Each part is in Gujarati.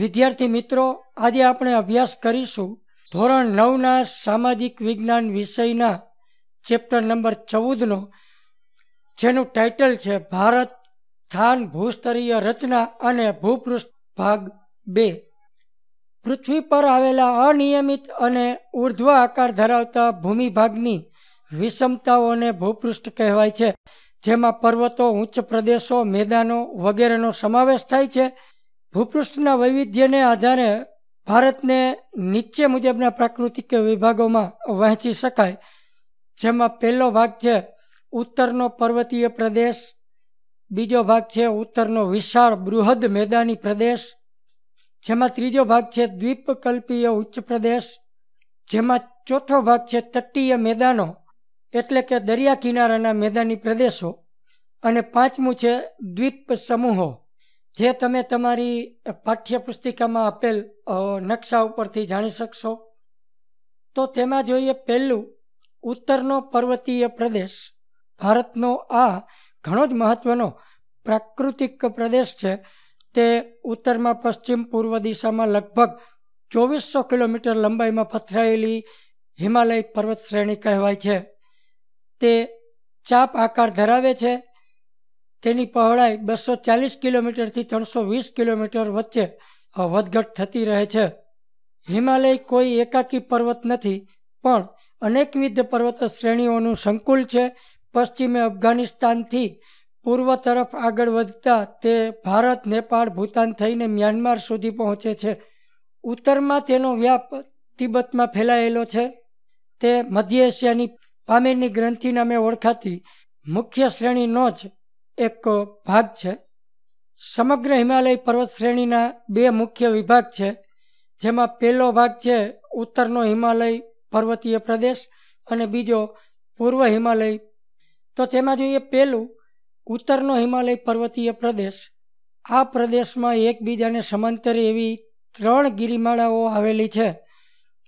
વિદ્યાર્થી મિત્રો આજે આપણે અભ્યાસ કરીશું ધોરણ નવના સામાજિક વિજ્ઞાન વિષયના ચેપ્ટર નંબર ચૌદનો જેનું ટાઇટલ છે ભારત સ્થાન ભૂસ્તરીય રચના અને ભૂપૃષ્ઠ ભાગ બે પૃથ્વી પર આવેલા અનિયમિત અને ઉર્ધ્વ આકાર ધરાવતા ભૂમિભાગની વિષમતાઓને ભૂપૃષ્ઠ કહેવાય છે જેમાં પર્વતો ઉચ્ચ પ્રદેશો મેદાનો વગેરેનો સમાવેશ થાય છે ભૂપૃષ્ઠના વૈવિધ્યને આધારે ભારતને નીચે મુજબના પ્રાકૃતિક વિભાગોમાં વહેંચી શકાય જેમાં પહેલો ભાગ છે ઉત્તરનો પર્વતીય પ્રદેશ બીજો ભાગ છે ઉત્તરનો વિશાળ બૃહદ મેદાની પ્રદેશ જેમાં ત્રીજો ભાગ છે દ્વીપકલ્પીય ઉચ્ચ પ્રદેશ જેમાં ચોથો ભાગ છે તટીય મેદાનો એટલે કે દરિયા કિનારાના મેદાની પ્રદેશો અને પાંચમું છે દ્વીપ સમૂહો જે તમે તમારી પાઠ્યપુસ્તિકામાં આપેલ નકશા ઉપરથી જાણી શકશો તો તેમાં જોઈએ પહેલું ઉત્તરનો પર્વતીય પ્રદેશ ભારતનો આ ઘણો જ મહત્ત્વનો પ્રાકૃતિક પ્રદેશ છે તે ઉત્તરમાં પશ્ચિમ પૂર્વ દિશામાં લગભગ ચોવીસો કિલોમીટર લંબાઈમાં પથરાયેલી હિમાલય પર્વત શ્રેણી કહેવાય છે તે ચાપ આકાર ધરાવે છે તેની પહોળાઈ બસો ચાલીસ કિલોમીટરથી ત્રણસો વીસ કિલોમીટર વચ્ચે વધઘટ થતી રહે છે હિમાલય કોઈ એકાકી પર્વત નથી પણ અનેકવિધ પર્વત શ્રેણીઓનું સંકુલ છે પશ્ચિમે અફઘાનિસ્તાનથી પૂર્વ તરફ આગળ વધતા તે ભારત નેપાળ ભૂતાન થઈને મ્યાનમાર સુધી પહોંચે છે ઉત્તરમાં તેનો વ્યાપ તિબતમાં ફેલાયેલો છે તે મધ્ય એશિયાની પામેરની ગ્રંથિ નામે ઓળખાતી મુખ્ય શ્રેણીનો જ એક ભાગ છે સમગ્ર હિમાલય પર્વત શ્રેણીના બે મુખ્ય વિભાગ છે જેમાં પહેલો ભાગ છે ઉત્તરનો હિમાલય પર્વતીય પ્રદેશ અને બીજો પૂર્વ હિમાલય તો તેમાં જોઈએ પહેલું ઉત્તરનો હિમાલય પર્વતીય પ્રદેશ આ પ્રદેશમાં એકબીજાને સમાંતર એવી ત્રણ ગિરિમાળાઓ આવેલી છે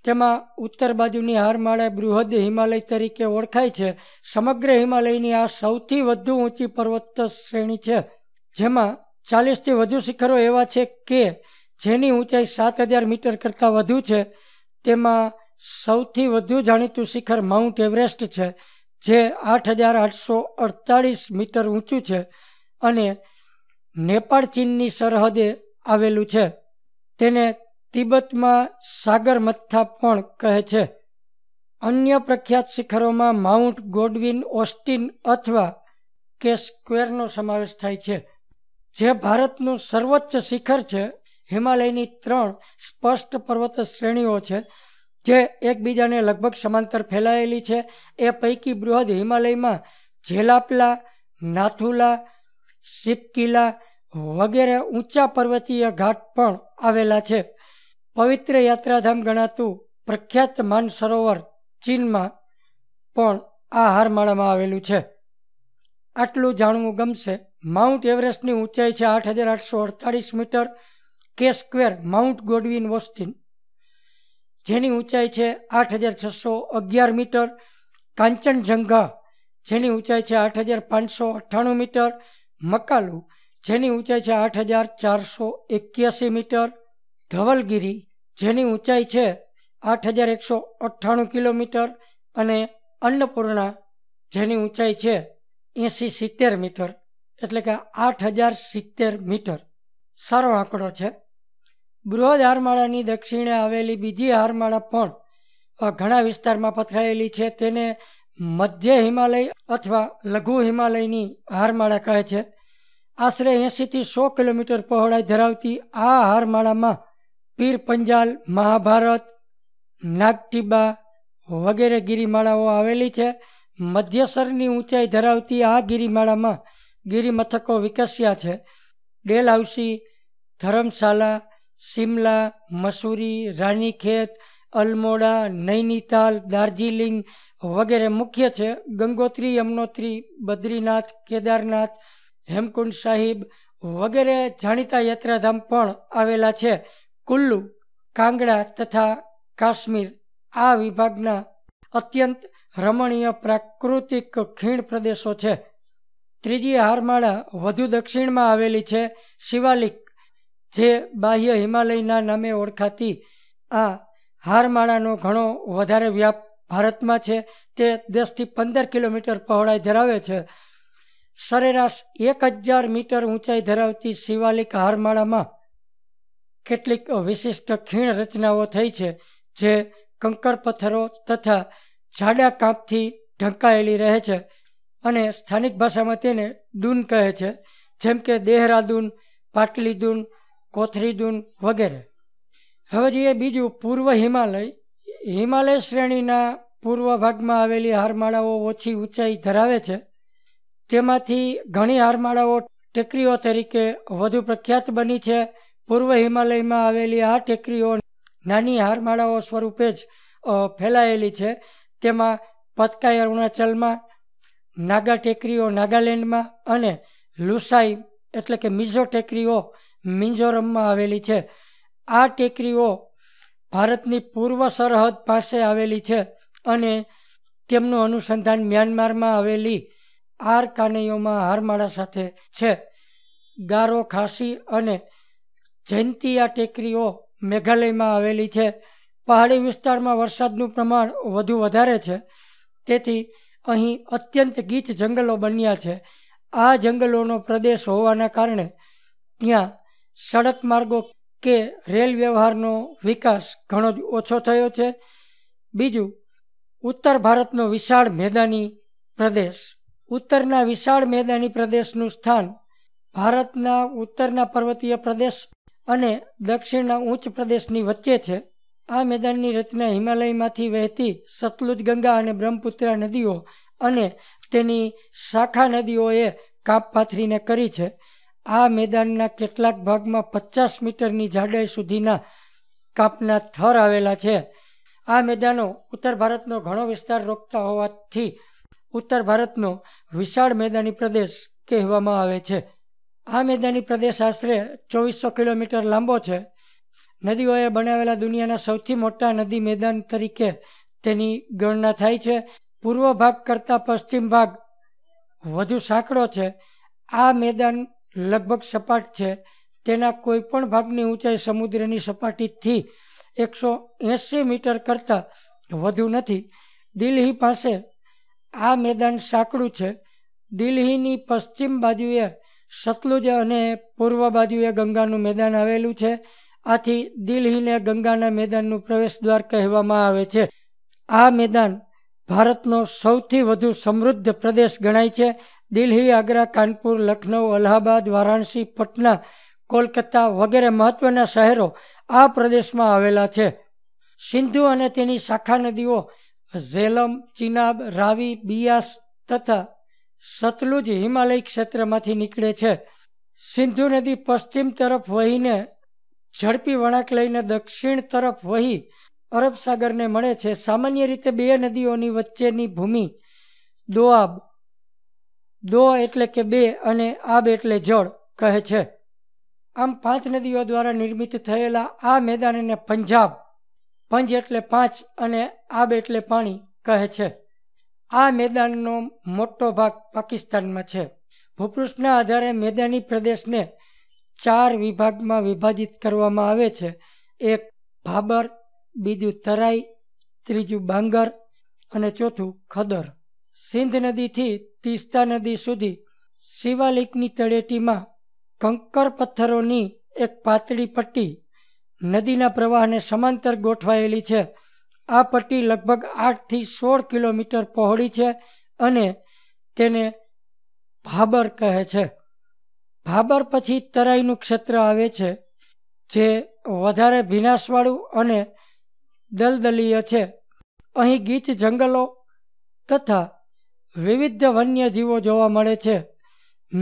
તેમાં ઉત્તર બાજુની હારમાળા બૃહદ હિમાલય તરીકે ઓળખાય છે સમગ્ર હિમાલયની આ સૌથી વધુ ઊંચી પર્વત શ્રેણી છે જેમાં ચાલીસથી વધુ શિખરો એવા છે કે જેની ઊંચાઈ સાત હજાર મીટર કરતાં વધુ છે તેમાં સૌથી વધુ જાણીતું શિખર માઉન્ટ એવરેસ્ટ છે જે આઠ હજાર આઠસો અડતાળીસ મીટર ઊંચું છે અને નેપાળ ચીનની સરહદે આવેલું છે તેને તિબ્બતમાં સાગર મથ્થા પણ કહે છે અન્ય પ્રખ્યાત શિખરોમાં માઉન્ટ ગોડવિન ઓસ્ટિન અથવા કે સ્ક્વેરનો સમાવેશ થાય છે જે ભારતનું સર્વોચ્ચ શિખર છે હિમાલયની ત્રણ સ્પષ્ટ પર્વત શ્રેણીઓ છે જે એકબીજાને લગભગ સમાંતર ફેલાયેલી છે એ પૈકી બૃહદ હિમાલયમાં ઝેલાપલા નાથુલા સિપકીલા વગેરે ઊંચા પર્વતીય ઘાટ પણ આવેલા છે પવિત્ર યાત્રાધામ ગણાતું પ્રખ્યાત માનસરોવર ચીનમાં પણ આ હારમાળામાં આવેલું છે આટલું જાણવું ગમશે માઉન્ટ એવરેસ્ટની ઊંચાઈ છે આઠ હજાર આઠસો અડતાળીસ મીટર કે સ્ક્વેર માઉન્ટ ગોડવિન વોસ્ટિન જેની ઊંચાઈ છે આઠ હજાર છસો અગિયાર મીટર કાંચનજંઘા જેની ઊંચાઈ છે આઠ હજાર પાંચસો અઠ્ઠાણું મીટર મકાલુ જેની ઊંચાઈ છે આઠ હજાર ચારસો એક્યાસી મીટર ધવલગીરી જેની ઊંચાઈ છે આઠ હજાર એકસો અઠ્ઠાણું કિલોમીટર અને અન્નપૂર્ણા જેની ઊંચાઈ છે એંસી સિત્તેર મીટર એટલે કે આઠ હજાર સિત્તેર મીટર સારો આંકડો છે બૃહદ હારમાળાની દક્ષિણે આવેલી બીજી હારમાળા પણ ઘણા વિસ્તારમાં પથરાયેલી છે તેને મધ્ય હિમાલય અથવા લઘુ હિમાલયની હારમાળા કહે છે આશરે એંસીથી સો કિલોમીટર પહોળાઈ ધરાવતી આ હારમાળામાં પીર પંજાલ મહાભારત નાગટીબા વગેરે ગિરિમાળાઓ આવેલી છે મધ્યસરની ઊંચાઈ ધરાવતી આ ગિરિમાળામાં ગિરિમથકો વિકસ્યા છે ડેલહાઉસી ધરમશાલા શિમલા મસૂરી રાનીખેત અલમોડા નૈનીતાલ દાર્જિલિંગ વગેરે મુખ્ય છે ગંગોત્રી યમનોત્રી બદ્રીનાથ કેદારનાથ હેમકુંડ સાહિબ વગેરે જાણીતા યાત્રાધામ પણ આવેલા છે કુલ્લુ કાંગડા તથા કાશ્મીર આ વિભાગના અત્યંત રમણીય પ્રાકૃતિક ખીણ પ્રદેશો છે ત્રીજી હારમાળા વધુ દક્ષિણમાં આવેલી છે શિવાલિક જે બાહ્ય હિમાલયના નામે ઓળખાતી આ હારમાળાનો ઘણો વધારે વ્યાપ ભારતમાં છે તે દસથી પંદર કિલોમીટર પહોળાઈ ધરાવે છે સરેરાશ એક હજાર મીટર ઊંચાઈ ધરાવતી શિવાલિક હારમાળામાં કેટલીક વિશિષ્ટ ખીણ રચનાઓ થઈ છે જે કંકર પથ્થરો તથા જાડા કાંપથી ઢંકાયેલી રહે છે અને સ્થાનિક ભાષામાં તેને દૂન કહે છે જેમ કે દેહરાદૂન પાટલી દૂન કોથરી દૂન વગેરે હવે જોઈએ બીજું પૂર્વ હિમાલય હિમાલય શ્રેણીના પૂર્વ ભાગમાં આવેલી હારમાળાઓ ઓછી ઊંચાઈ ધરાવે છે તેમાંથી ઘણી હારમાળાઓ ટેકરીઓ તરીકે વધુ પ્રખ્યાત બની છે પૂર્વ હિમાલયમાં આવેલી આ ટેકરીઓ નાની હારમાળાઓ સ્વરૂપે જ ફેલાયેલી છે તેમાં પતકાઈ અરુણાચલમાં નાગા ટેકરીઓ નાગાલેન્ડમાં અને લુસાઈ એટલે કે મિઝો ટેકરીઓ મિઝોરમમાં આવેલી છે આ ટેકરીઓ ભારતની પૂર્વ સરહદ પાસે આવેલી છે અને તેમનું અનુસંધાન મ્યાનમારમાં આવેલી આર કાનૈયોમાં હારમાળા સાથે છે ગારો ખાસી અને જયંતિયા ટેકરીઓ મેઘાલયમાં આવેલી છે પહાડી વિસ્તારમાં વરસાદનું પ્રમાણ વધુ વધારે છે તેથી અહીં અત્યંત ગીચ જંગલો બન્યા છે આ જંગલોનો પ્રદેશ હોવાના કારણે ત્યાં સડક માર્ગો કે રેલ વ્યવહારનો વિકાસ ઘણો જ ઓછો થયો છે બીજું ઉત્તર ભારતનો વિશાળ મેદાની પ્રદેશ ઉત્તરના વિશાળ મેદાની પ્રદેશનું સ્થાન ભારતના ઉત્તરના પર્વતીય પ્રદેશ અને દક્ષિણના ઉચ્ચ પ્રદેશની વચ્ચે છે આ મેદાનની રચના હિમાલયમાંથી વહેતી સતલુજ ગંગા અને બ્રહ્મપુત્રા નદીઓ અને તેની શાખા નદીઓએ કાપ પાથરીને કરી છે આ મેદાનના કેટલાક ભાગમાં પચાસ મીટરની જાડાઈ સુધીના કાપના થર આવેલા છે આ મેદાનો ઉત્તર ભારતનો ઘણો વિસ્તાર રોકતા હોવાથી ઉત્તર ભારતનો વિશાળ મેદાની પ્રદેશ કહેવામાં આવે છે આ મેદાની પ્રદેશ આશરે ચોવીસો કિલોમીટર લાંબો છે નદીઓએ બનાવેલા દુનિયાના સૌથી મોટા નદી મેદાન તરીકે તેની ગણના થાય છે પૂર્વ ભાગ કરતાં પશ્ચિમ ભાગ વધુ સાંકડો છે આ મેદાન લગભગ સપાટ છે તેના કોઈપણ ભાગની ઊંચાઈ સમુદ્રની સપાટીથી એકસો એંસી મીટર કરતાં વધુ નથી દિલ્હી પાસે આ મેદાન સાંકડું છે દિલ્હીની પશ્ચિમ બાજુએ સતલુજ અને પૂર્વ બાજુએ ગંગાનું મેદાન આવેલું છે આથી દિલ્હીને ગંગાના મેદાનનું પ્રવેશ દ્વાર કહેવામાં આવે છે આ મેદાન ભારતનો સૌથી વધુ સમૃદ્ધ પ્રદેશ ગણાય છે દિલ્હી આગ્રા કાનપુર લખનઉ અલ્હાબાદ વારાણસી પટના કોલકાતા વગેરે મહત્ત્વના શહેરો આ પ્રદેશમાં આવેલા છે સિંધુ અને તેની શાખા નદીઓ ઝેલમ ચિનાબ રાવી બિયાસ તથા સતલુજ હિમાલય ક્ષેત્રમાંથી નીકળે છે સિંધુ નદી પશ્ચિમ તરફ વહીને ઝડપી વળાંક લઈને દક્ષિણ તરફ વહી અરબ સાગરને મળે છે સામાન્ય રીતે બે નદીઓની વચ્ચેની ભૂમિ દોઆબ દો એટલે કે બે અને આબ એટલે જળ કહે છે આમ પાંચ નદીઓ દ્વારા નિર્મિત થયેલા આ મેદાનને પંજાબ પંજ એટલે પાંચ અને આબ એટલે પાણી કહે છે આ મેદાનનો મોટો ભાગ પાકિસ્તાનમાં છે ભૂપૃષ્ઠના આધારે મેદાની પ્રદેશને ચાર વિભાગમાં વિભાજિત કરવામાં આવે છે એક ભાબર બીજું તરાઈ ત્રીજું બાંગર અને ચોથું ખદર સિંધ નદીથી તીસ્તા નદી સુધી શિવાલિકની તળેટીમાં કંકર પથ્થરોની એક પાતળી પટ્ટી નદીના પ્રવાહને સમાંતર ગોઠવાયેલી છે આ પટ્ટી લગભગ આઠથી સોળ કિલોમીટર પહોળી છે અને તેને ભાબર કહે છે ભાબર પછી તરાઈનું ક્ષેત્ર આવે છે જે વધારે ભીનાશવાળું અને દલદલીય છે અહીં ગીચ જંગલો તથા વિવિધ વન્યજીવો જોવા મળે છે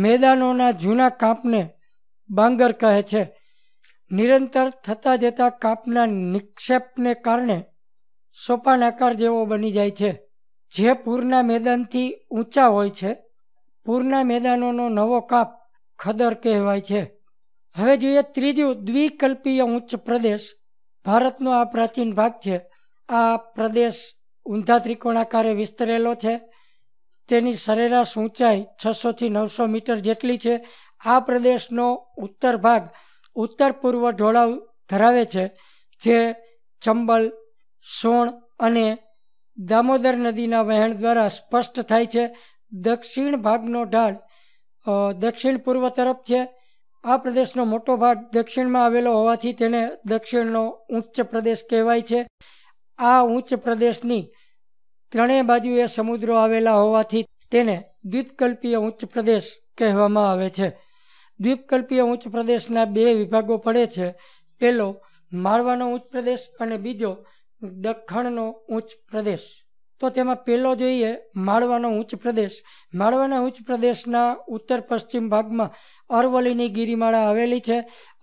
મેદાનોના જૂના કાપને બાંગર કહે છે નિરંતર થતા જતા કાપના નિક્ષેપને કારણે સોપાન આકાર જેવો બની જાય છે જે પૂરના મેદાનથી ઊંચા હોય છે પૂરના મેદાનોનો નવો કાપ ખદર કહેવાય છે હવે જોઈએ ત્રીજું દ્વિકલ્પીય ઉચ્ચ પ્રદેશ ભારતનો આ પ્રાચીન ભાગ છે આ પ્રદેશ ઊંધા ત્રિકોણાકારે વિસ્તરેલો છે તેની સરેરાશ ઊંચાઈ છસોથી નવસો મીટર જેટલી છે આ પ્રદેશનો ઉત્તર ભાગ ઉત્તર પૂર્વ ઢોળાવ ધરાવે છે જે ચંબલ સોણ અને દામોદર નદીના વહેણ દ્વારા સ્પષ્ટ થાય છે દક્ષિણ ભાગનો ઢાળ દક્ષિણ પૂર્વ તરફ છે આ પ્રદેશનો મોટો ભાગ દક્ષિણમાં આવેલો હોવાથી તેને દક્ષિણનો ઉચ્ચ પ્રદેશ કહેવાય છે આ ઉચ્ચ પ્રદેશની ત્રણેય બાજુએ સમુદ્રો આવેલા હોવાથી તેને દ્વીપકલ્પીય ઉચ્ચ પ્રદેશ કહેવામાં આવે છે દ્વીપકલ્પીય ઉચ્ચ પ્રદેશના બે વિભાગો પડે છે પહેલો માળવાનો ઉચ્ચ પ્રદેશ અને બીજો દખણનો ઉચ્ચ પ્રદેશ તો તેમાં પેલો જોઈએ માળવાનો ઉચ્ચ પ્રદેશ માળવાના ઉચ્ચ પ્રદેશના ઉત્તર પશ્ચિમ ભાગમાં અરવલ્લીની ગિરિમાળા આવેલી છે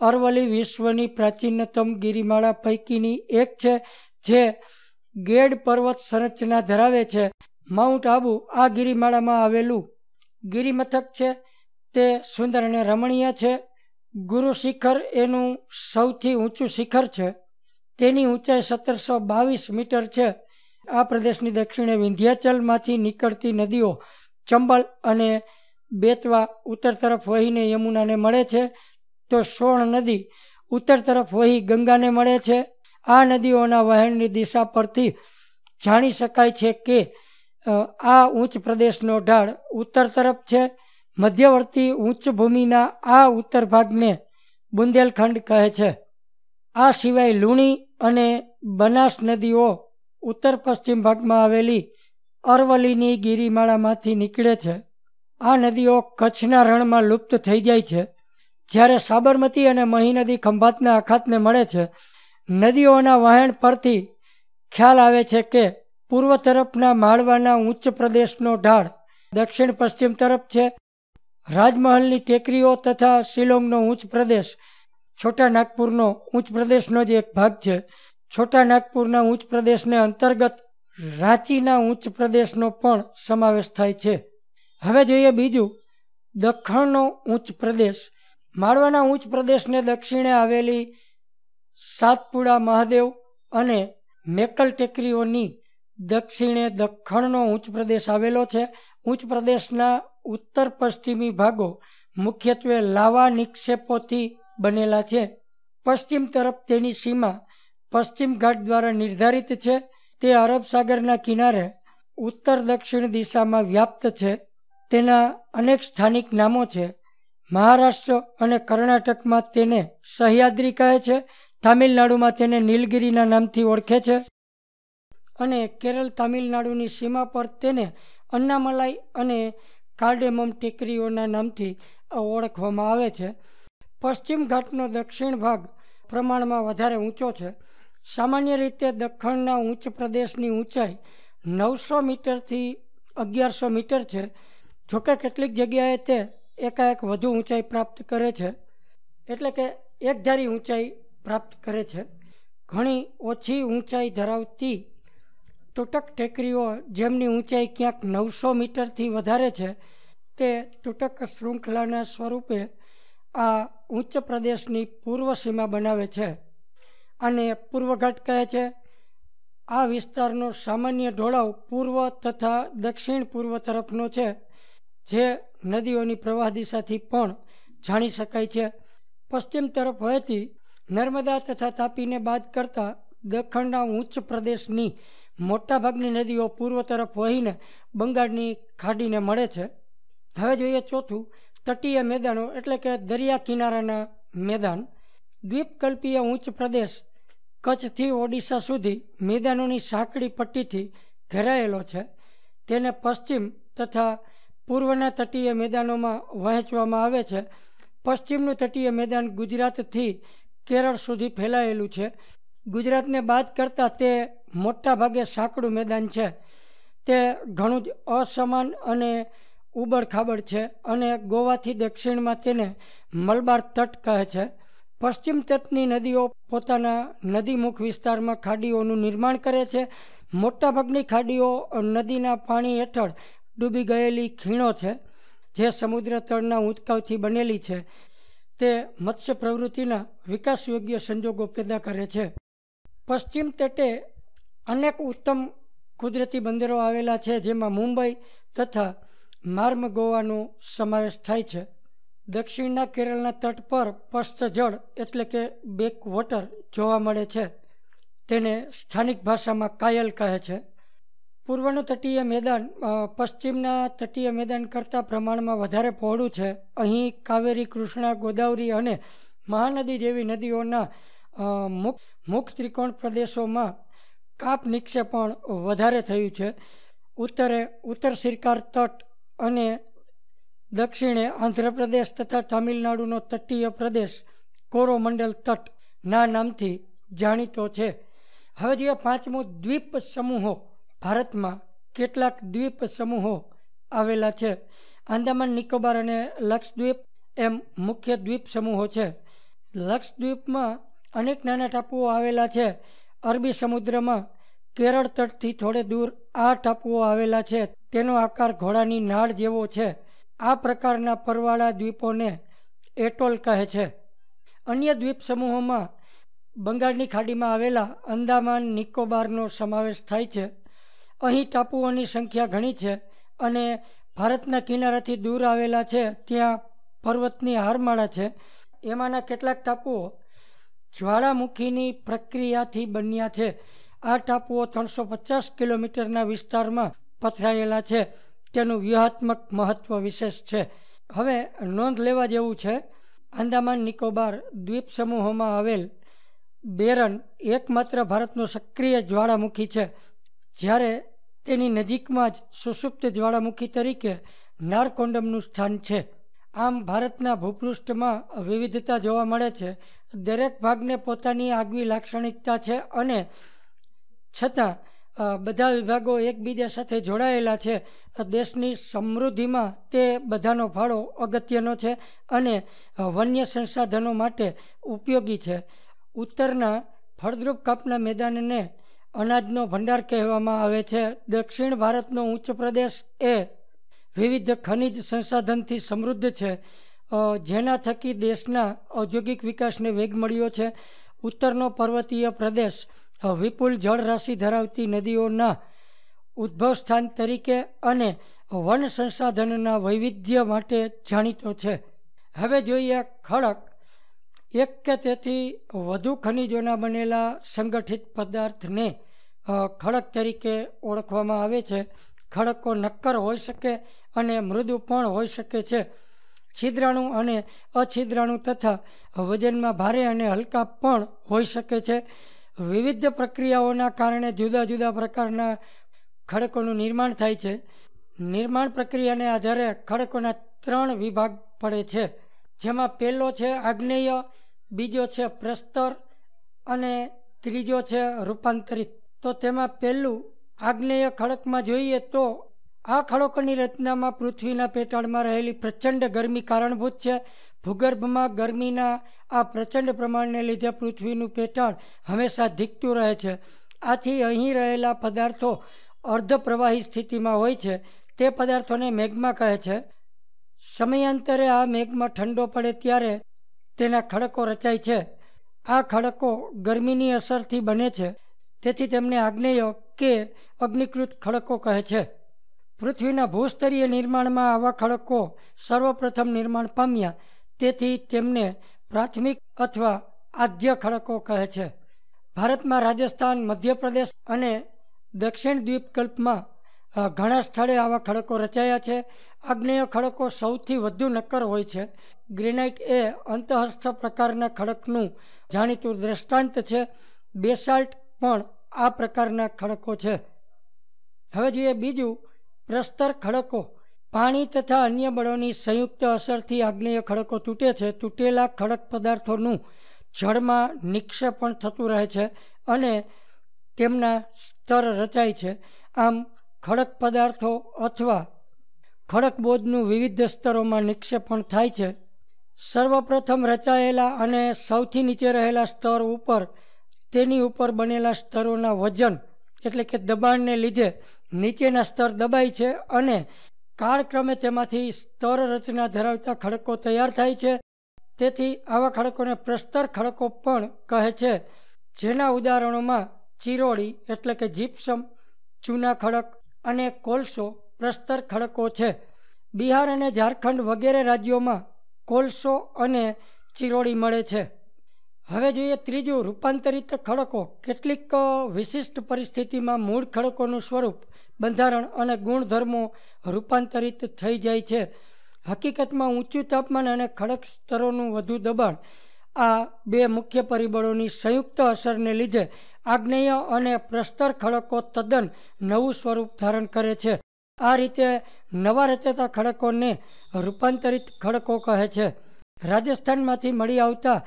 અરવલ્લી વિશ્વની પ્રાચીનતમ ગિરિમાળા પૈકીની એક છે જે ગેડ પર્વત સંરચના ધરાવે છે માઉન્ટ આબુ આ ગિરિમાળામાં આવેલું ગિરિમથક છે તે સુંદર અને રમણીય છે ગુરુ શિખર એનું સૌથી ઊંચું શિખર છે તેની ઊંચાઈ સત્તરસો બાવીસ મીટર છે આ પ્રદેશની દક્ષિણે વિંધ્યાચલમાંથી નીકળતી નદીઓ ચંબલ અને બેતવા ઉત્તર તરફ વહીને યમુનાને મળે છે તો સોણ નદી ઉત્તર તરફ વહી ગંગાને મળે છે આ નદીઓના વહેણની દિશા પરથી જાણી શકાય છે કે આ ઉચ્ચ પ્રદેશનો ઢાળ ઉત્તર તરફ છે મધ્યવર્તી ઉચ્ચ ભૂમિના આ ઉત્તર ભાગને બુંદેલખંડ કહે છે આ સિવાય લુણી અને બનાસ નદીઓ ઉત્તર પશ્ચિમ ભાગમાં આવેલી અરવલ્લીની ગિરિમાળામાંથી નીકળે છે આ નદીઓ કચ્છના રણમાં લુપ્ત થઈ જાય છે જ્યારે સાબરમતી અને મહી નદી ખંભાતના અખાતને મળે છે નદીઓના વહેણ પરથી ખ્યાલ આવે છે કે પૂર્વ તરફના માળવાના ઉચ્ચ પ્રદેશનો ઢાળ દક્ષિણ પશ્ચિમ તરફ છે રાજમહલની ટેકરીઓ તથા શિલોંગનો ઉચ્ચ પ્રદેશ છોટા નાગપુરનો ઉચ્ચ પ્રદેશનો જ એક ભાગ છે છોટા નાગપુરના ઉચ્ચ પ્રદેશને અંતર્ગત રાંચીના ઉચ્ચ પ્રદેશનો પણ સમાવેશ થાય છે હવે જોઈએ બીજું દખણનો ઉચ્ચ પ્રદેશ માળવાના ઉચ્ચ પ્રદેશને દક્ષિણે આવેલી સાતપુડા મહાદેવ અને મેકલ ટેકરીઓની દક્ષિણે દખણનો ઉચ્ચ પ્રદેશ આવેલો છે ઉચ્ચ પ્રદેશના ઉત્તર પશ્ચિમી ભાગો મુખ્યત્વે લાવા નિક્ષેપોથી બનેલા છે પશ્ચિમ તરફ તેની સીમા પશ્ચિમ ઘાટ દ્વારા નિર્ધારિત છે તે અરબ સાગરના કિનારે ઉત્તર દક્ષિણ દિશામાં વ્યાપ્ત છે તેના અનેક સ્થાનિક નામો છે મહારાષ્ટ્ર અને કર્ણાટકમાં તેને સહ્યાદ્રી કહે છે તામિલનાડુમાં તેને નીલગિરીના નામથી ઓળખે છે અને કેરળ તામિલનાડુની સીમા પર તેને અન્નામલાઈ અને કાર્ડેમમ ટેકરીઓના નામથી ઓળખવામાં આવે છે પશ્ચિમ ઘાટનો દક્ષિણ ભાગ પ્રમાણમાં વધારે ઊંચો છે સામાન્ય રીતે દખણના ઉચ્ચ પ્રદેશની ઊંચાઈ નવસો મીટરથી અગિયારસો મીટર છે જોકે કેટલીક જગ્યાએ તે એકાએક વધુ ઊંચાઈ પ્રાપ્ત કરે છે એટલે કે એક ધારી ઊંચાઈ પ્રાપ્ત કરે છે ઘણી ઓછી ઊંચાઈ ધરાવતી તૂટક ટેકરીઓ જેમની ઊંચાઈ ક્યાંક નવસો મીટરથી વધારે છે તે તૂટક શૃંખલાના સ્વરૂપે આ ઉચ્ચ પ્રદેશની પૂર્વ સીમા બનાવે છે આને પૂર્વઘાટ કહે છે આ વિસ્તારનો સામાન્ય ઢોળાવ પૂર્વ તથા દક્ષિણ પૂર્વ તરફનો છે જે નદીઓની પ્રવાહ દિશાથી પણ જાણી શકાય છે પશ્ચિમ તરફ વહેતી નર્મદા તથા તાપીને બાદ કરતાં દખણના ઉચ્ચ પ્રદેશની મોટાભાગની નદીઓ પૂર્વ તરફ વહીને બંગાળની ખાડીને મળે છે હવે જોઈએ ચોથું તટીય મેદાનો એટલે કે દરિયા કિનારાના મેદાન દ્વીપકલ્પીય ઉચ્ચ પ્રદેશ કચ્છથી ઓડિશા સુધી મેદાનોની સાંકડી પટ્ટીથી ઘેરાયેલો છે તેને પશ્ચિમ તથા પૂર્વના તટીય મેદાનોમાં વહેંચવામાં આવે છે પશ્ચિમનું તટીય મેદાન ગુજરાતથી કેરળ સુધી ફેલાયેલું છે ગુજરાતને બાદ કરતાં તે મોટાભાગે સાંકડું મેદાન છે તે ઘણું જ અસમાન અને ઉબડખાબડ છે અને ગોવાથી દક્ષિણમાં તેને મલબાર તટ કહે છે પશ્ચિમ તટની નદીઓ પોતાના નદીમુખ વિસ્તારમાં ખાડીઓનું નિર્માણ કરે છે મોટાભાગની ખાડીઓ નદીના પાણી હેઠળ ડૂબી ગયેલી ખીણો છે જે સમુદ્ર તળના ઊંચકાવથી બનેલી છે તે મત્સ્ય પ્રવૃત્તિના વિકાસ યોગ્ય સંજોગો પેદા કરે છે પશ્ચિમ તટે અનેક ઉત્તમ કુદરતી બંદરો આવેલા છે જેમાં મુંબઈ તથા માર્મ ગોવાનો સમાવેશ થાય છે દક્ષિણના કેરળના તટ પર પશ્ચ એટલે કે બેક વોટર જોવા મળે છે તેને સ્થાનિક ભાષામાં કાયલ કહે છે પૂર્વનું તટીય મેદાન પશ્ચિમના તટીય મેદાન કરતાં પ્રમાણમાં વધારે પહોળું છે અહીં કાવેરી કૃષ્ણા ગોદાવરી અને મહાનદી જેવી નદીઓના મુખ મુખ ત્રિકોણ પ્રદેશોમાં કાપ નિક્ષેપણ વધારે થયું છે ઉત્તરે ઉત્તર સિરકાર તટ અને દક્ષિણે આંધ્રપ્રદેશ તથા તમિલનાડુનો તટીય પ્રદેશ કોરોમંડલ તટ ના નામથી જાણીતો છે હવે જોઈએ પાંચમો દ્વીપ સમૂહો ભારતમાં કેટલાક દ્વીપ સમૂહો આવેલા છે આંદામાન નિકોબાર અને લક્ષદ્વીપ એમ મુખ્ય દ્વીપ સમૂહો છે લક્ષદ્વીપમાં અનેક નાના ટાપુઓ આવેલા છે અરબી સમુદ્રમાં કેરળ તટથી થોડે દૂર આ ટાપુઓ આવેલા છે તેનો આકાર ઘોડાની નાળ જેવો છે આ પ્રકારના પરવાળા દ્વીપોને એટોલ કહે છે અન્ય દ્વીપ સમૂહોમાં બંગાળની ખાડીમાં આવેલા અંદામાન નિકોબારનો સમાવેશ થાય છે અહીં ટાપુઓની સંખ્યા ઘણી છે અને ભારતના કિનારાથી દૂર આવેલા છે ત્યાં પર્વતની હારમાળા છે એમાંના કેટલાક ટાપુઓ જ્વાળામુખીની પ્રક્રિયાથી બન્યા છે આ ટાપુઓ ત્રણસો પચાસ કિલોમીટરના વિસ્તારમાં પથરાયેલા છે તેનું વ્યૂહાત્મક મહત્ત્વ વિશેષ છે હવે નોંધ લેવા જેવું છે આંદામાન નિકોબાર દ્વીપ સમૂહોમાં આવેલ બેરન એકમાત્ર ભારતનું સક્રિય જ્વાળામુખી છે જ્યારે તેની નજીકમાં જ સુષુપ્ત જ્વાળામુખી તરીકે નારકોન્ડમનું સ્થાન છે આમ ભારતના ભૂપૃષ્ઠમાં વિવિધતા જોવા મળે છે દરેક ભાગને પોતાની આગવી લાક્ષણિકતા છે અને છતાં બધા વિભાગો એકબીજા સાથે જોડાયેલા છે દેશની સમૃદ્ધિમાં તે બધાનો ફાળો અગત્યનો છે અને વન્ય સંસાધનો માટે ઉપયોગી છે ઉત્તરના ફળદ્રુપ કાપના મેદાનને અનાજનો ભંડાર કહેવામાં આવે છે દક્ષિણ ભારતનો ઉચ્ચ પ્રદેશ એ વિવિધ ખનિજ સંસાધનથી સમૃદ્ધ છે જેના થકી દેશના ઔદ્યોગિક વિકાસને વેગ મળ્યો છે ઉત્તરનો પર્વતીય પ્રદેશ વિપુલ જળરાશિ ધરાવતી નદીઓના ઉદ્ભવ સ્થાન તરીકે અને વન સંસાધનના વૈવિધ્ય માટે જાણીતો છે હવે જોઈએ ખડક એક કે તેથી વધુ ખનિજોના બનેલા સંગઠિત પદાર્થને ખડક તરીકે ઓળખવામાં આવે છે ખડકો નક્કર હોઈ શકે અને મૃદુ પણ હોઈ શકે છે છિદ્રાણુ અને અછિદ્રાણુ તથા વજનમાં ભારે અને હલકા પણ હોઈ શકે છે વિવિધ પ્રક્રિયાઓના કારણે જુદા જુદા પ્રકારના ખડકોનું નિર્માણ થાય છે નિર્માણ પ્રક્રિયાને આધારે ખડકોના ત્રણ વિભાગ પડે છે જેમાં પહેલો છે આગ્નેય બીજો છે પ્રસ્તર અને ત્રીજો છે રૂપાંતરિત તો તેમાં પહેલું આગ્નેય ખડકમાં જોઈએ તો આ ખડકોની રચનામાં પૃથ્વીના પેટાળમાં રહેલી પ્રચંડ ગરમી કારણભૂત છે ભૂગર્ભમાં ગરમીના આ પ્રચંડ પ્રમાણને લીધે પૃથ્વીનું પેટાળ હંમેશા ધીકતું રહે છે આથી અહીં રહેલા પદાર્થો અર્ધ પ્રવાહી સ્થિતિમાં હોય છે તે પદાર્થોને મેઘમાં કહે છે સમયાંતરે આ મેઘમાં ઠંડો પડે ત્યારે તેના ખડકો રચાય છે આ ખડકો ગરમીની અસરથી બને છે તેથી તેમને આગ્નેયો કે અગ્નિકૃત ખડકો કહે છે પૃથ્વીના ભૂસ્તરીય નિર્માણમાં આવા ખડકો સર્વપ્રથમ નિર્માણ પામ્યા તેથી તેમને પ્રાથમિક અથવા આદ્ય ખડકો કહે છે ભારતમાં રાજસ્થાન મધ્યપ્રદેશ અને દક્ષિણ દ્વીપકલ્પમાં ઘણા સ્થળે આવા ખડકો રચાયા છે આગ્નેય ખડકો સૌથી વધુ નક્કર હોય છે ગ્રેનાઇટ એ અંતઃસ્થ પ્રકારના ખડકનું જાણીતું દ્રષ્ટાંત છે બેસાલ્ટ પણ આ પ્રકારના ખડકો છે હવે જોઈએ બીજું પ્રસ્તર ખડકો પાણી તથા અન્ય બળોની સંયુક્ત અસરથી આગ્નેય ખડકો તૂટે છે તૂટેલા ખડક પદાર્થોનું જળમાં નિક્ષેપણ થતું રહે છે અને તેમના સ્તર રચાય છે આમ ખડક પદાર્થો અથવા ખડકબોધનું વિવિધ સ્તરોમાં નિક્ષેપણ થાય છે સર્વપ્રથમ રચાયેલા અને સૌથી નીચે રહેલા સ્તર ઉપર તેની ઉપર બનેલા સ્તરોના વજન એટલે કે દબાણને લીધે નીચેના સ્તર દબાય છે અને કાળક્રમે તેમાંથી સ્તર રચના ધરાવતા ખડકો તૈયાર થાય છે તેથી આવા ખડકોને પ્રસ્તર ખડકો પણ કહે છે જેના ઉદાહરણોમાં ચિરોડી એટલે કે જીપ્સમ ચૂના ખડક અને કોલસો પ્રસ્તર ખડકો છે બિહાર અને ઝારખંડ વગેરે રાજ્યોમાં કોલસો અને ચિરોડી મળે છે હવે જોઈએ ત્રીજું રૂપાંતરિત ખડકો કેટલીક વિશિષ્ટ પરિસ્થિતિમાં મૂળ ખડકોનું સ્વરૂપ બંધારણ અને ગુણધર્મો રૂપાંતરિત થઈ જાય છે હકીકતમાં ઊંચું તાપમાન અને ખડક સ્તરોનું વધુ દબાણ આ બે મુખ્ય પરિબળોની સંયુક્ત અસરને લીધે આગ્નેય અને પ્રસ્તર ખડકો તદ્દન નવું સ્વરૂપ ધારણ કરે છે આ રીતે નવા રચાતા ખડકોને રૂપાંતરિત ખડકો કહે છે રાજસ્થાનમાંથી મળી આવતા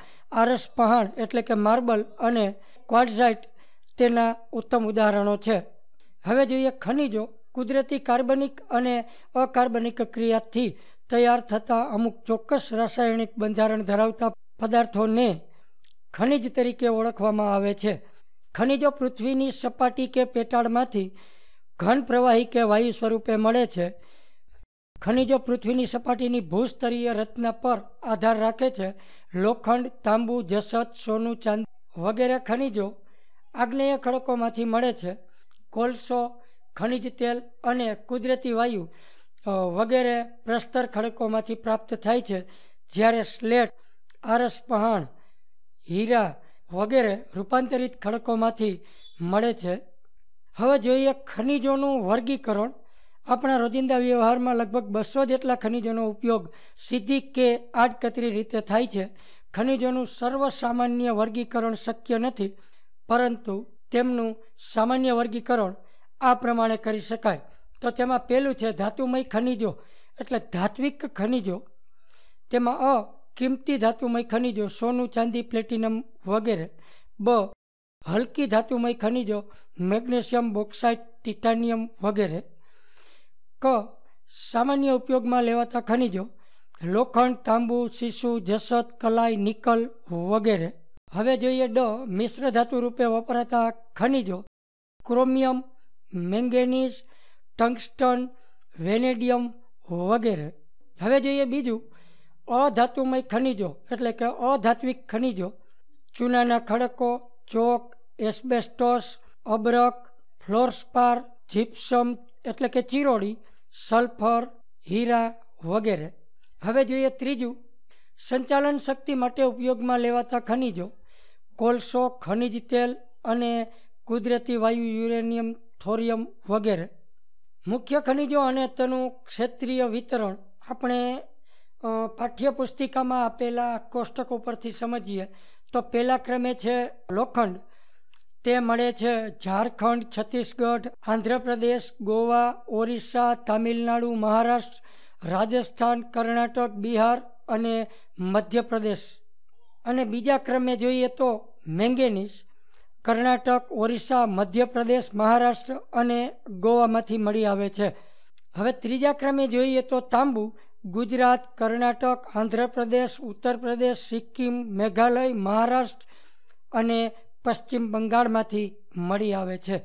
આરસ પહાણ એટલે કે માર્બલ અને ક્વાડઝાઇટ તેના ઉત્તમ ઉદાહરણો છે હવે જોઈએ ખનિજો કુદરતી કાર્બનિક અને અકાર્બનિક ક્રિયાથી તૈયાર થતા અમુક ચોક્કસ રાસાયણિક બંધારણ ધરાવતા પદાર્થોને ખનિજ તરીકે ઓળખવામાં આવે છે ખનિજો પૃથ્વીની સપાટી કે પેટાળમાંથી ઘન પ્રવાહી કે વાયુ સ્વરૂપે મળે છે ખનિજો પૃથ્વીની સપાટીની ભૂસ્તરીય રચના પર આધાર રાખે છે લોખંડ તાંબુ જસત સોનું ચાંદ વગેરે ખનિજો આગ્નેય ખડકોમાંથી મળે છે કોલસો ખનિજ તેલ અને કુદરતી વાયુ વગેરે પ્રસ્તર ખડકોમાંથી પ્રાપ્ત થાય છે જ્યારે સ્લેટ આરસ પહાણ હીરા વગેરે રૂપાંતરિત ખડકોમાંથી મળે છે હવે જોઈએ ખનિજોનું વર્ગીકરણ આપણા રોજિંદા વ્યવહારમાં લગભગ બસો જેટલા ખનિજોનો ઉપયોગ સીધી કે આડકતરી રીતે થાય છે ખનિજોનું સર્વસામાન્ય વર્ગીકરણ શક્ય નથી પરંતુ તેમનું સામાન્ય વર્ગીકરણ આ પ્રમાણે કરી શકાય તો તેમાં પહેલું છે ધાતુમય ખનિજો એટલે ધાત્વિક ખનિજો તેમાં અ કિંમતી ધાતુમય ખનિજો સોનું ચાંદી પ્લેટિનમ વગેરે બ હલકી ધાતુમય ખનિજો મેગ્નેશિયમ બોક્સાઇટ ટિટાનિયમ વગેરે ક સામાન્ય ઉપયોગમાં લેવાતા ખનિજો લોખંડ તાંબુ સીસુ જસત કલાઈ નિકલ વગેરે હવે જોઈએ ડ મિશ્ર ધાતુ રૂપે વપરાતા ખનિજો ક્રોમિયમ મેંગેનીઝ ટંગસ્ટન વેનેડિયમ વગેરે હવે જોઈએ બીજું અધાતુમય ખનિજો એટલે કે અધાત્વિક ખનિજો ચૂનાના ખડકો ચોક એસ્બેસ્ટોસ અબરક ફ્લોરસ્પાર જીપ્સમ એટલે કે ચીરોડી સલ્ફર હીરા વગેરે હવે જોઈએ ત્રીજું સંચાલન શક્તિ માટે ઉપયોગમાં લેવાતા ખનિજો કોલસો ખનિજ તેલ અને કુદરતી વાયુ યુરેનિયમ થોરિયમ વગેરે મુખ્ય ખનિજો અને તેનું ક્ષેત્રીય વિતરણ આપણે પાઠ્યપુસ્તિકામાં આપેલા કોષ્ટકો પરથી સમજીએ તો પહેલા ક્રમે છે લોખંડ તે મળે છે ઝારખંડ છત્તીસગઢ આંધ્રપ્રદેશ ગોવા ઓરિસ્સા તમિલનાડુ મહારાષ્ટ્ર રાજસ્થાન કર્ણાટક બિહાર અને મધ્યપ્રદેશ અને બીજા ક્રમે જોઈએ તો મેંગેનીઝ કર્ણાટક ઓરિસ્સા મધ્યપ્રદેશ મહારાષ્ટ્ર અને ગોવામાંથી મળી આવે છે હવે ત્રીજા ક્રમે જોઈએ તો તાંબુ ગુજરાત કર્ણાટક આંધ્રપ્રદેશ ઉત્તરપ્રદેશ સિક્કિમ મેઘાલય મહારાષ્ટ્ર અને પશ્ચિમ બંગાળમાંથી મળી આવે છે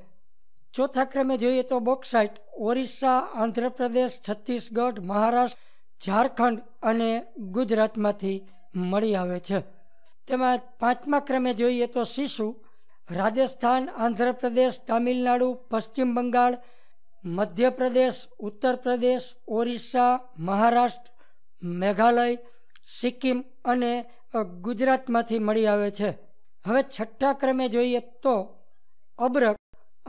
ચોથા ક્રમે જોઈએ તો બોક્સાઇટ ઓરિસ્સા આંધ્રપ્રદેશ છત્તીસગઢ મહારાષ્ટ્ર ઝારખંડ અને ગુજરાતમાંથી મળી આવે છે તેમાં પાંચમા ક્રમે જોઈએ તો શિશુ રાજસ્થાન આંધ્રપ્રદેશ તામિલનાડુ પશ્ચિમ બંગાળ મધ્યપ્રદેશ ઉત્તર પ્રદેશ ઓરિસ્સા મહારાષ્ટ્ર મેઘાલય સિક્કિમ અને ગુજરાતમાંથી મળી આવે છે હવે છઠ્ઠા ક્રમે જોઈએ તો અબ્રક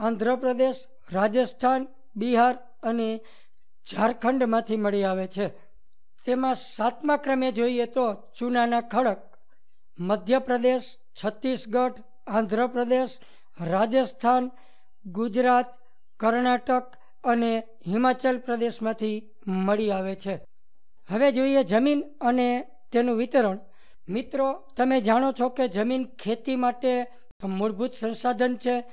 આંધ્રપ્રદેશ રાજસ્થાન બિહાર અને ઝારખંડમાંથી મળી આવે છે તેમાં સાતમા ક્રમે જોઈએ તો ચૂનાના ખડક મધ્યપ્રદેશ છત્તીસગઢ આંધ્રપ્રદેશ રાજસ્થાન ગુજરાત કર્ણાટક અને હિમાચલ પ્રદેશમાંથી મળી આવે છે હવે જોઈએ જમીન અને તેનું વિતરણ મિત્રો તમે જાણો છો કે જમીન ખેતી માટે મૂળભૂત સંસાધન છે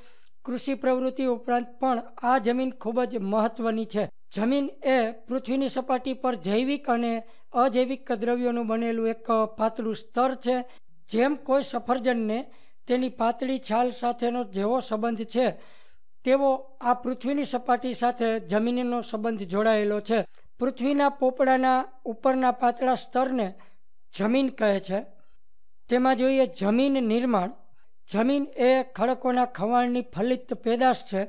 કૃષિ પ્રવૃત્તિ ઉપરાંત પણ આ જમીન ખૂબ જ મહત્વની છે જમીન એ પૃથ્વીની સપાટી પર જૈવિક અને અજૈવિક દ્રવ્યોનું બનેલું એક પાતળું સ્તર છે જેમ કોઈ સફરજનને તેની પાતળી છાલ સાથેનો જેવો સંબંધ છે તેવો આ પૃથ્વીની સપાટી સાથે જમીનનો સંબંધ જોડાયેલો છે પૃથ્વીના પોપડાના ઉપરના પાતળા સ્તરને જમીન કહે છે તેમાં જોઈએ જમીન નિર્માણ જમીન એ ખડકોના ખવાણની ફલિત પેદાશ છે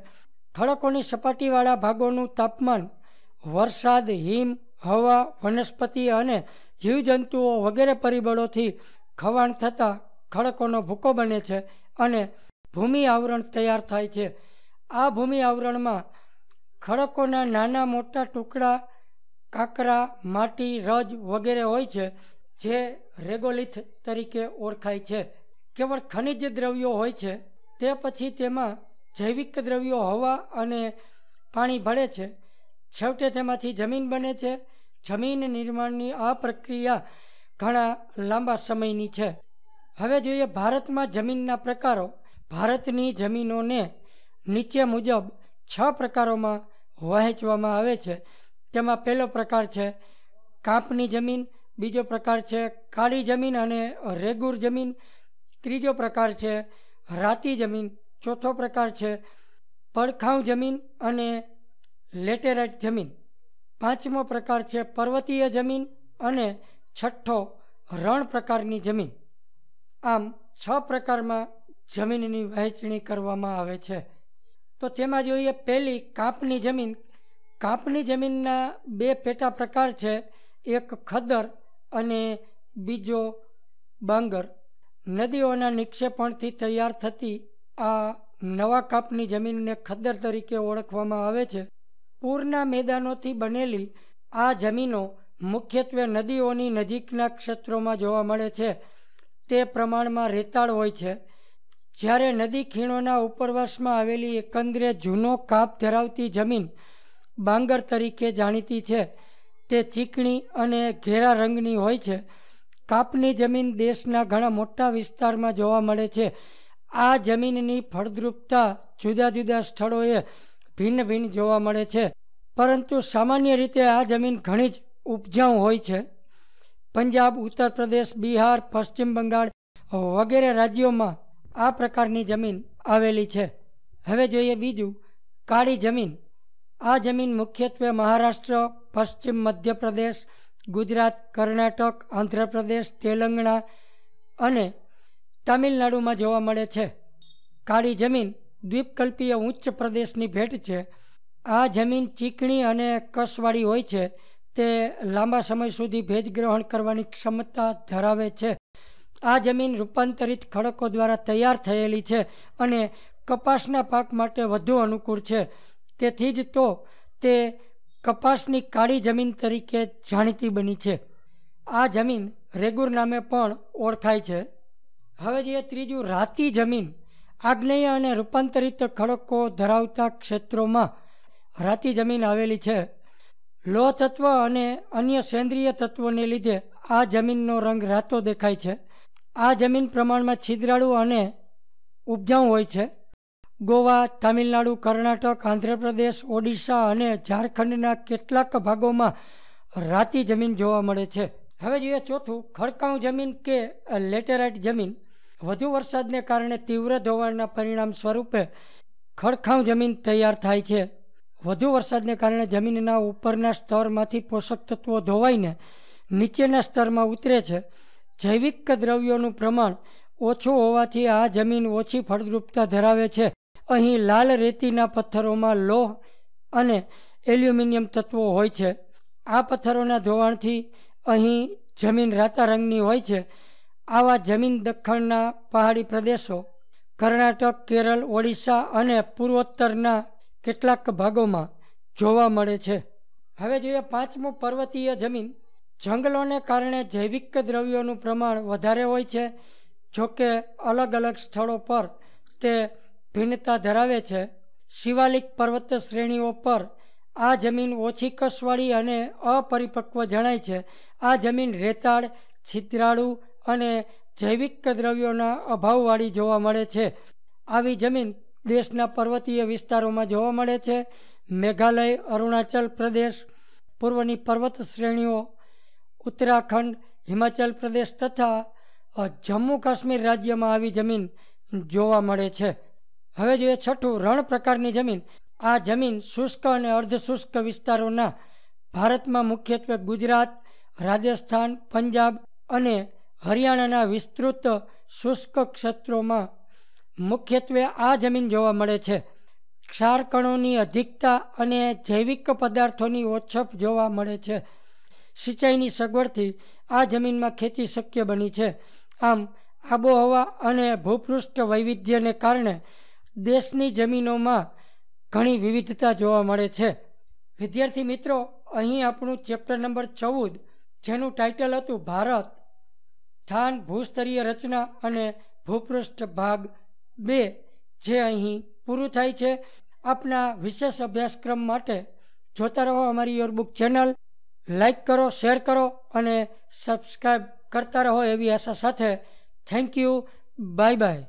ખડકોની સપાટીવાળા ભાગોનું તાપમાન વરસાદ હિમ હવા વનસ્પતિ અને જીવજંતુઓ વગેરે પરિબળોથી ખવાણ થતાં ખડકોનો ભૂકો બને છે અને ભૂમિ આવરણ તૈયાર થાય છે આ ભૂમિ આવરણમાં ખડકોના નાના મોટા ટુકડા કાંકરા માટી રજ વગેરે હોય છે જે રેગોલિથ તરીકે ઓળખાય છે કેવળ ખનિજ દ્રવ્યો હોય છે તે પછી તેમાં જૈવિક દ્રવ્યો હવા અને પાણી ભળે છે છેવટે તેમાંથી જમીન બને છે જમીન નિર્માણની આ પ્રક્રિયા ઘણા લાંબા સમયની છે હવે જોઈએ ભારતમાં જમીનના પ્રકારો ભારતની જમીનોને નીચે મુજબ છ પ્રકારોમાં વહેંચવામાં આવે છે તેમાં પહેલો પ્રકાર છે કાંપની જમીન બીજો પ્રકાર છે કાળી જમીન અને રેગુર જમીન ત્રીજો પ્રકાર છે રાતી જમીન ચોથો પ્રકાર છે પડખાઉ જમીન અને લેટેરાઇટ જમીન પાંચમો પ્રકાર છે પર્વતીય જમીન અને છઠ્ઠો રણ પ્રકારની જમીન આમ છ પ્રકારમાં જમીનની વહેંચણી કરવામાં આવે છે તો તેમાં જોઈએ પહેલી કાપની જમીન કાપની જમીનના બે પેટા પ્રકાર છે એક ખદર અને બીજો બાંગર નદીઓના નિક્ષેપણથી તૈયાર થતી આ નવા કાપની જમીનને ખદ્દર તરીકે ઓળખવામાં આવે છે પૂરના મેદાનોથી બનેલી આ જમીનો મુખ્યત્વે નદીઓની નજીકના ક્ષેત્રોમાં જોવા મળે છે તે પ્રમાણમાં રેતાળ હોય છે જ્યારે નદી ખીણોના ઉપરવાસમાં આવેલી એકંદરે જૂનો કાપ ધરાવતી જમીન બાંગર તરીકે જાણીતી છે તે ચીકણી અને ઘેરા રંગની હોય છે કાપની જમીન દેશના ઘણા મોટા વિસ્તારમાં જોવા મળે છે આ જમીનની ફળદ્રુપતા જુદા જુદા સ્થળોએ ભિન્ન ભિન્ન જોવા મળે છે પરંતુ સામાન્ય રીતે આ જમીન ઘણી જ ઉપજાઉ હોય છે પંજાબ ઉત્તર પ્રદેશ બિહાર પશ્ચિમ બંગાળ વગેરે રાજ્યોમાં આ પ્રકારની જમીન આવેલી છે હવે જોઈએ બીજું કાળી જમીન આ જમીન મુખ્યત્વે મહારાષ્ટ્ર પશ્ચિમ મધ્યપ્રદેશ ગુજરાત કર્ણાટક આંધ્રપ્રદેશ તેલંગણા અને તામિલનાડુમાં જોવા મળે છે કાળી જમીન દ્વીપકલ્પીય ઉચ્ચ પ્રદેશની ભેટ છે આ જમીન ચીકણી અને કસવાળી હોય છે તે લાંબા સમય સુધી ભેજ ગ્રહણ કરવાની ક્ષમતા ધરાવે છે આ જમીન રૂપાંતરિત ખડકો દ્વારા તૈયાર થયેલી છે અને કપાસના પાક માટે વધુ અનુકૂળ છે તેથી જ તો તે કપાસની કાળી જમીન તરીકે જાણીતી બની છે આ જમીન રેગુર નામે પણ ઓળખાય છે હવે જે ત્રીજું રાતી જમીન આગ્નેય અને રૂપાંતરિત ખડકો ધરાવતા ક્ષેત્રોમાં રાતી જમીન આવેલી છે લોહ તત્વ અને અન્ય સેન્દ્રીય તત્વોને લીધે આ જમીનનો રંગ રાતો દેખાય છે આ જમીન પ્રમાણમાં છિદ્રાળુ અને ઉપજાઉ હોય છે ગોવા તામિલનાડુ કર્ણાટક આંધ્રપ્રદેશ ઓડિશા અને ઝારખંડના કેટલાક ભાગોમાં રાતી જમીન જોવા મળે છે હવે જોઈએ ચોથું ખડકાઉ જમીન કે લેટેરાઇટ જમીન વધુ વરસાદને કારણે તીવ્ર ધોવાણના પરિણામ સ્વરૂપે ખડખાઉ જમીન તૈયાર થાય છે વધુ વરસાદને કારણે જમીનના ઉપરના સ્તરમાંથી પોષક તત્વો ધોવાઈને નીચેના સ્તરમાં ઉતરે છે જૈવિક દ્રવ્યોનું પ્રમાણ ઓછું હોવાથી આ જમીન ઓછી ફળદ્રુપતા ધરાવે છે અહીં લાલ રેતીના પથ્થરોમાં લોહ અને એલ્યુમિનિયમ તત્વો હોય છે આ પથ્થરોના ધોવાણથી અહીં જમીન રાતા રંગની હોય છે આવા જમીન દખ્ખણના પહાડી પ્રદેશો કર્ણાટક કેરળ ઓડિશા અને પૂર્વોત્તરના કેટલાક ભાગોમાં જોવા મળે છે હવે જોઈએ પાંચમું પર્વતીય જમીન જંગલોને કારણે જૈવિક દ્રવ્યોનું પ્રમાણ વધારે હોય છે જોકે અલગ અલગ સ્થળો પર તે ભિન્નતા ધરાવે છે શિવાલિક પર્વત શ્રેણીઓ પર આ જમીન ઓછી કસવાળી અને અપરિપક્વ જણાય છે આ જમીન રેતાળ છિદ્રાળુ અને જૈવિક દ્રવ્યોના અભાવવાળી જોવા મળે છે આવી જમીન દેશના પર્વતીય વિસ્તારોમાં જોવા મળે છે મેઘાલય અરુણાચલ પ્રદેશ પૂર્વની પર્વત શ્રેણીઓ ઉત્તરાખંડ હિમાચલ પ્રદેશ તથા જમ્મુ કાશ્મીર રાજ્યમાં આવી જમીન જોવા મળે છે હવે જોઈએ છઠ્ઠું રણ પ્રકારની જમીન આ જમીન શુષ્ક અને અર્ધ શુષ્ક વિસ્તારોના ભારતમાં મુખ્યત્વે ગુજરાત રાજસ્થાન પંજાબ અને હરિયાણાના વિસ્તૃત શુષ્ક ક્ષેત્રોમાં મુખ્યત્વે આ જમીન જોવા મળે છે ક્ષારકણોની અધિકતા અને જૈવિક પદાર્થોની ઓછપ જોવા મળે છે સિંચાઈની સગવડથી આ જમીનમાં ખેતી શક્ય બની છે આમ આબોહવા અને ભૂપૃષ્ઠ વૈવિધ્યને કારણે દેશની જમીનોમાં ઘણી વિવિધતા જોવા મળે છે વિદ્યાર્થી મિત્રો અહીં આપણું ચેપ્ટર નંબર ચૌદ જેનું ટાઇટલ હતું ભારત સ્થાન ભૂસ્તરીય રચના અને ભૂપૃષ્ઠ ભાગ બે જે અહીં પૂરું થાય છે આપના વિશેષ અભ્યાસક્રમ માટે જોતા રહો અમારી યોરબુક ચેનલ લાઈક કરો શેર કરો અને સબસ્ક્રાઈબ કરતા રહો એવી આશા સાથે થેન્ક યુ બાય બાય